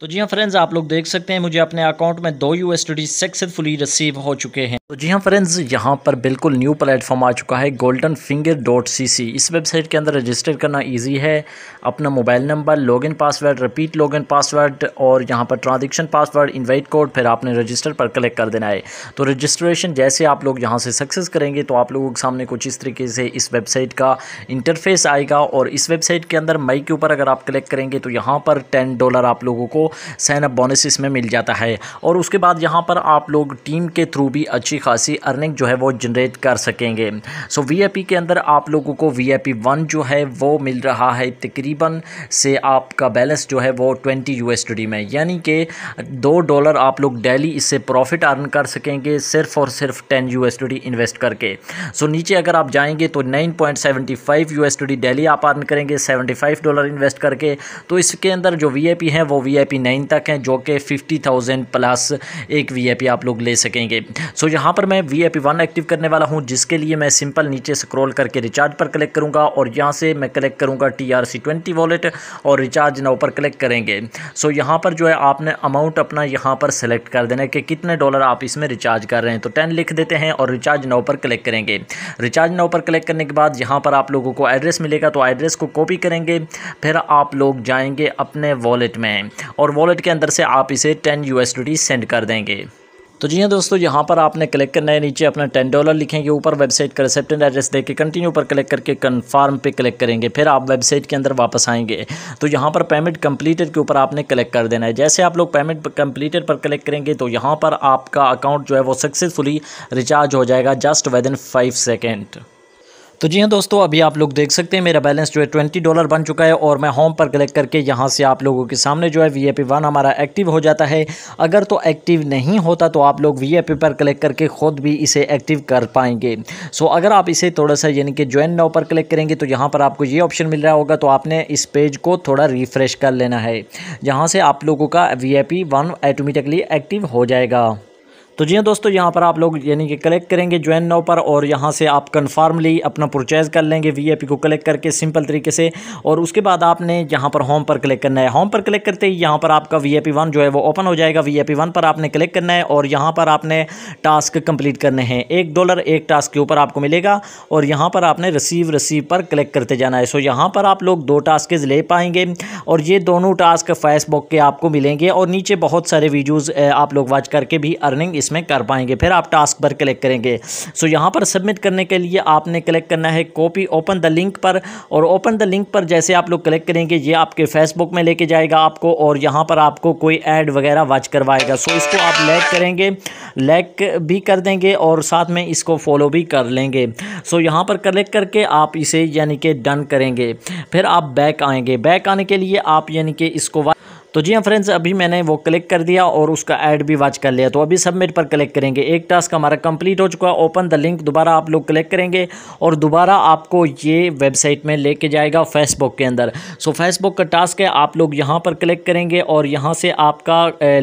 तो जी हाँ फ्रेंड्स आप लोग देख सकते हैं मुझे अपने अकाउंट में दो यू एस सक्सेसफुली रिसीव हो चुके हैं तो जी हाँ फ्रेंड्स यहाँ पर बिल्कुल न्यू प्लेटफॉर्म आ चुका है golden finger dot C C इस वेबसाइट के अंदर रजिस्टर करना इजी है अपना mobile number login password repeat login password और यहाँ per transaction password invite code फिर आपने रजिस्टर पर क्लिक कर देना है तो रजिस्ट्रेशन जैसे आप लोग यहाँ से सक्सेस करेंगे तो आप लोगों के सामने कुछ इस तरीके से इस वेबसाइट का इंटरफेस आएगा और इस वेबसाइट के अंदर मई के ऊपर अगर आप क्लिक करेंगे तो यहाँ पर टेन डॉलर आप लोगों को सैन अप बोनस इसमें मिल जाता है और उसके बाद यहाँ पर आप लोग टीम के थ्रू भी अच्छी खासी अर्निंग जो है वो जनरेट कर सकेंगे सो वी के अंदर आप लोगों को वी आई जो है वो मिल रहा है तकरीबन से आपका बैलेंस जो है वो ट्वेंटी यू में यानी कि दो डॉलर आप लोग डेली इससे प्रॉफिट अर्न कर सकेंगे सिर्फ और सिर्फ टेन यू इन्वेस्ट करके सो नीचे अगर आप जाएंगे तो nine point seventy five you daily आप अर्न करेंगे सेवेंटी फाइव डॉलर इन्वेस्ट करके तो इसके अंदर जो वी आई हैं वो वी आई नाइन तक हैं जो कि फिफ्टी थाउजेंड प्लस एक वी आई पी आप लोग ले सकेंगे सो so, यहाँ पर मैं V I P one active करने वाला हूँ जिसके लिए मैं सिंपल नीचे स्क्रॉल करके रिचार्ज पर क्लिक करूँगा और यहाँ से मैं कलेक्ट करूँगा T R C twenty wallet और रिचार्ज नाउ पर क्लिक करेंगे सो so, यहाँ पर जो है आपने अमाउंट अपना यहाँ पर सेलेक्ट कर देना है कि कितने डॉलर आप इसमें रिचार्ज कर रहे हैं तो टेन लिख देते हैं और रिचार्ज नाउ पर क्लिक करेंगे रिचार्ज नाउ पर क्लिक करने के बाद यहाँ पर आप लोगों को एड्रेस मिलेगा तो एड्रेस को कॉपी करेंगे फिर आप लोग जाएंगे अपने वॉलेट में और और वॉलेट के अंदर से आप इसे टेन यू सेंड कर देंगे तो जी हाँ दोस्तों यहाँ पर आपने क्लिक करना है नीचे अपना टेन डॉलर लिखेंगे ऊपर वेबसाइट का रिसेप्टन एड्रेस देके कंटिन्यू पर क्लिक करके कन्फर्म पे क्लिक करेंगे फिर आप वेबसाइट के अंदर वापस आएंगे तो यहाँ पर पेमेंट कंप्लीटेड के ऊपर आपने क्लिक कर देना है जैसे आप लोग पेमेंट कंप्लीटेड पर क्लिक करेंगे तो यहाँ पर आपका अकाउंट जो है वो सक्सेसफुली रिचार्ज हो जाएगा just within five second तो जी हाँ दोस्तों अभी आप लोग देख सकते हैं मेरा बैलेंस जो है ट्वेंटी डॉलर बन चुका है और मैं होम पर क्लिक करके यहाँ से आप लोगों के सामने जो है वी आई वन हमारा एक्टिव हो जाता है अगर तो एक्टिव नहीं होता तो आप लोग वी ए पर क्लिक करके ख़ुद भी इसे एक्टिव कर पाएंगे सो अगर आप इसे थोड़ा सा यानी कि ज्वाइन नाव पर क्लिक करेंगे तो यहाँ पर आपको ये ऑप्शन मिल रहा होगा तो आपने इस पेज को थोड़ा रिफ़्रेश कर लेना है यहाँ से आप लोगों का V P one automatically active हो जाएगा तो जी हाँ दोस्तों यहाँ पर आप लोग यानी कि कलेक्ट करेंगे ज्वाइन नाव पर और यहाँ से आप कन्फर्मली अपना परचेज़ कर लेंगे वी को कलेक्ट करके सिंपल तरीके से और उसके बाद आपने यहाँ पर होम पर क्लिक करना है होम पर क्लिक करते ही यहाँ पर आपका वी वन जो है वो ओपन हो जाएगा वी वन पर आपने क्लिक करना है और यहाँ पर आपने टास्क कंप्लीट करने हैं एक डॉलर एक टास्क के ऊपर आपको मिलेगा और यहाँ पर आपने रिसीव रिसीव पर क्लिक करते जाना है सो यहाँ पर आप लोग दो टास्क ले पाएंगे और ये दोनों टास्क फेसबुक के आपको मिलेंगे और नीचे बहुत सारे वीडियोज़ आप लोग वॉच करके भी अर्निंग इस इसमें कर पाएंगे फिर आप टास्क पर क्लिक करेंगे सो यहाँ पर सबमिट करने के लिए आपने क्लिक करना है कॉपी ओपन द लिंक पर और ओपन द लिंक पर जैसे आप लोग क्लिक करेंगे ये आपके फेसबुक में लेके जाएगा आपको और यहाँ पर आपको कोई ऐड वगैरह वाच करवाएगा सो इसको आप लैक करेंगे लैक भी कर देंगे और साथ में इसको फॉलो भी कर लेंगे सो यहाँ पर क्लिक करके आप इसे यानी कि डन करेंगे फिर आप बैक आएंगे बैक आने के लिए आप यानी कि इसको तो जी हाँ फ्रेंड्स अभी मैंने वो क्लिक कर दिया और उसका ऐड भी वाच कर लिया तो अभी सबमिट पर क्लिक करेंगे एक टास्क हमारा कंप्लीट हो चुका है ओपन द लिंक दोबारा आप लोग क्लिक करेंगे और दोबारा आपको ये वेबसाइट में लेके जाएगा फेसबुक के अंदर सो फेसबुक का टास्क है आप लोग यहाँ पर क्लिक करेंगे और यहाँ से आपका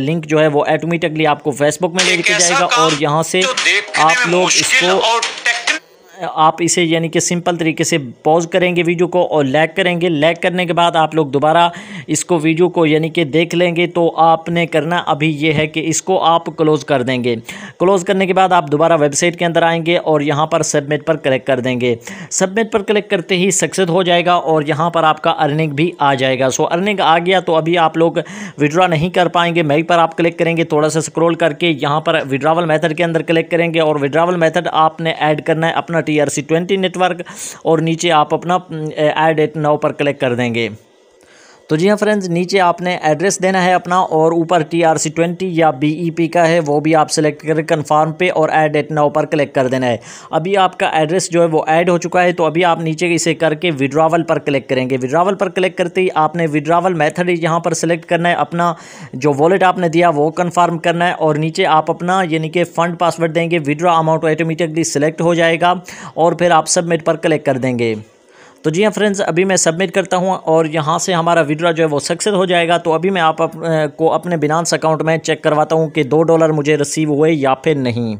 लिंक जो है वो एटोमेटिकली आपको फेसबुक में लेके जाएगा और यहाँ से आप लोग इसको आप इसे यानी कि सिंपल तरीके से पॉज करेंगे वीडियो को और लैग करेंगे लैग करने के बाद आप लोग दोबारा इसको वीडियो को यानी कि देख लेंगे तो आपने करना अभी ये है कि इसको आप क्लोज़ कर देंगे क्लोज़ करने के बाद आप दोबारा वेबसाइट के अंदर आएंगे और यहाँ पर सबमिट पर क्लिक कर देंगे सबमिट पर क्लिक करते ही सक्सेस हो जाएगा और यहाँ पर आपका अर्निंग भी आ जाएगा सो अर्निंग आ गया तो अभी आप लोग विड्रा नहीं कर पाएंगे मई पर आप क्लिक करेंगे थोड़ा सा स्क्रोल करके यहाँ पर विड्रावल मैथड के अंदर क्लिक करेंगे और विड्रावल मैथड आपने ऐड करना है अपना dot R C twenty network और नीचे आप अपना एड एट नाउ पर क्लिक कर देंगे तो जी हाँ फ्रेंड्स नीचे आपने एड्रेस देना है अपना और ऊपर टी आर सी ट्वेंटी या बी ई पी का है वो भी आप सेलेक्ट कर कन्फर्म पे और ऐड एट नाउ पर क्लिक कर देना है अभी आपका एड्रेस जो है वो ऐड हो चुका है तो अभी आप नीचे इसे करके विड्रावल पर क्लिक करेंगे विड्रावल पर क्लिक करते ही आपने विड्रावल मैथड यहाँ पर सिलेक्ट करना है अपना जो वॉलेट आपने दिया वो कन्फर्म करना है और नीचे आप अपना यानी कि फ़ंड पासवर्ड देंगे विड्रा अमाउंट ऑटोमेटिकली सिलेक्ट हो जाएगा और फिर आप सबमिट पर क्लिक कर देंगे तो जी हाँ फ्रेंड्स अभी मैं सबमिट करता हूँ और यहाँ से हमारा विड्रा जो है वो सक्सेस हो जाएगा तो अभी मैं आप, को अपने बिनास अकाउंट में चेक करवाता हूँ कि दो डॉलर मुझे रिसीव हुए या फिर नहीं